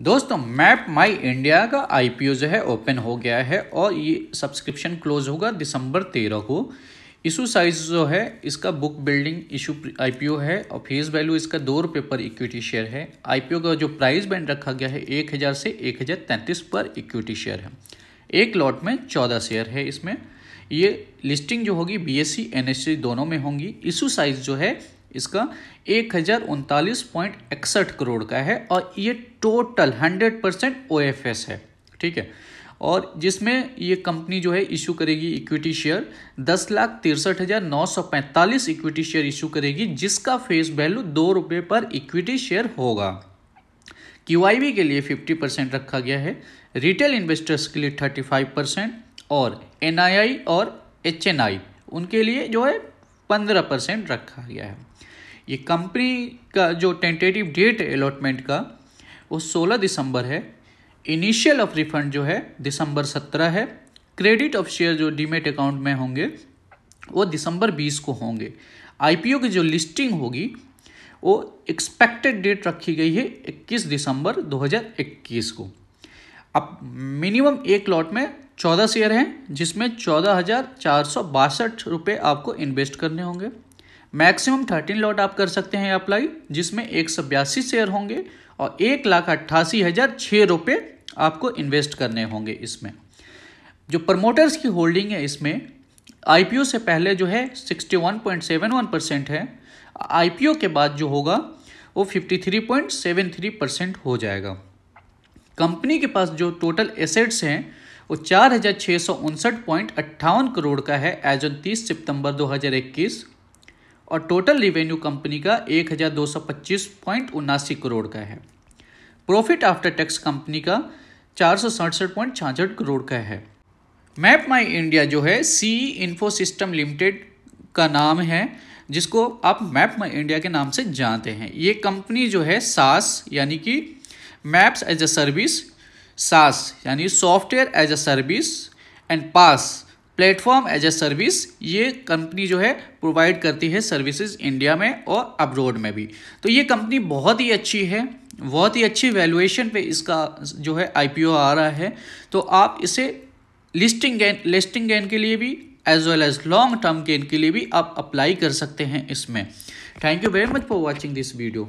दोस्तों map my India का IPO जो है ओपन हो गया है और ये सब्सक्रिप्शन क्लोज होगा दिसंबर तेरह को इशू साइज जो है इसका बुक बिल्डिंग इशू आईपीओ है और फेस वैल्यू इसका दो रुपये पर इक्विटी शेयर है आईपीओ का जो प्राइस बैंड रखा गया है एक हज़ार से एक हज़ार तैंतीस पर इक्विटी शेयर है एक लॉट में चौदह शेयर है इसमें ये लिस्टिंग जो होगी B S C N S C दोनों में होंगी इशू साइज जो है इसका एक हज़ार उनतालीस पॉइंट इकसठ करोड़ का है और ये total hundred percent O F S है ठीक है और जिसमें ये कंपनी जो है इशू करेगी इक्विटी शेयर दस लाख तिरसठ हज़ार नौ सौ पैंतालीस इक्विटी शेयर इशू करेगी जिसका फेस वैल्यू दो रुपये पर इक्विटी शेयर होगा क्यू के लिए फिफ्टी परसेंट रखा गया है रिटेल इन्वेस्टर्स के लिए थर्टी फाइव परसेंट और एन और एच उनके लिए जो है पंद्रह परसेंट रखा गया है ये कंपनी का जो टेंटेटिव डेट अलॉटमेंट का वो 16 दिसंबर है इनिशियल ऑफ रिफंड जो है दिसंबर 17 है क्रेडिट ऑफ शेयर जो डीमेट अकाउंट में होंगे वो दिसंबर 20 को होंगे आईपीओ की जो लिस्टिंग होगी वो एक्सपेक्टेड डेट रखी गई है 21 दिसंबर 2021 को अब मिनिमम एक लॉट में चौदह शेयर हैं जिसमें चौदह हज़ार चार सौ बासठ रुपये आपको इन्वेस्ट करने होंगे मैक्सिमम थर्टीन लॉट आप कर सकते हैं अप्लाई जिसमें एक सौ बयासी शेयर होंगे और एक लाख अट्ठासी हज़ार छः रुपये आपको इन्वेस्ट करने होंगे इसमें जो प्रमोटर्स की होल्डिंग है इसमें आईपीओ से पहले जो है 61.71 परसेंट है आईपीओ के बाद जो होगा वो 53.73 परसेंट हो जाएगा कंपनी के पास जो टोटल एसेट्स हैं वो चार हज़ार छः सौ उनसठ पॉइंट अट्ठावन करोड़ का है एज ऑन तीस सितंबर और टोटल रिवेन्यू कंपनी का एक हज़ार दो सौ पच्चीस पॉइंट उन्नासी करोड़ का है प्रॉफिट आफ्टर टैक्स कंपनी का चार सौ सड़सठ पॉइंट छाछठ करोड़ का है मैप माई इंडिया जो है सी इन्फो सिस्टम लिमिटेड का नाम है जिसको आप मैप माई इंडिया के नाम से जानते हैं ये कंपनी जो है सास यानी कि maps as a service SaaS यानी software as a service and PaaS platform as a service ये कंपनी जो है प्रोवाइड करती है सर्विसेज इंडिया में और अब्रोड में भी तो ये कंपनी बहुत ही अच्छी है बहुत ही अच्छी वैल्यूएशन पे इसका जो है आईपीओ आ रहा है तो आप इसे लिस्टिंग गेन लिस्टिंग गेन के लिए भी as well as long term gain के लिए भी आप अप्लाई कर सकते हैं इसमें thank you very much for watching this video